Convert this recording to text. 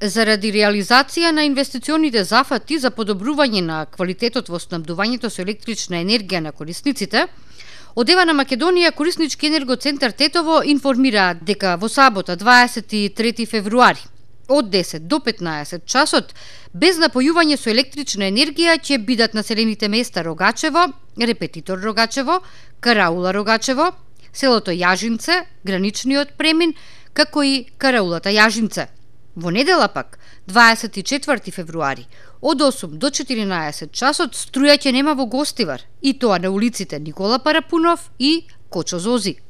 Заради реализација на инвестиционите зафати за подобрување на квалитетот во снабдувањето со електрична енергија на корисниците, Од Евана Македонија, Кориснички енергоцентар Тетово информира дека во сабота 23 февруари од 10 до 15 часот без напојување со електрична енергија ќе бидат населените места Рогачево, Репетитор Рогачево, Караула Рогачево, селото Јажинце, граничниот премин, како и Караулата Јажинце – Во недела пак, 24 февруари, од 8 до 14 часот струја ќе нема во Гостивар, и тоа на улиците Никола Парапунов и Кочо Зозик.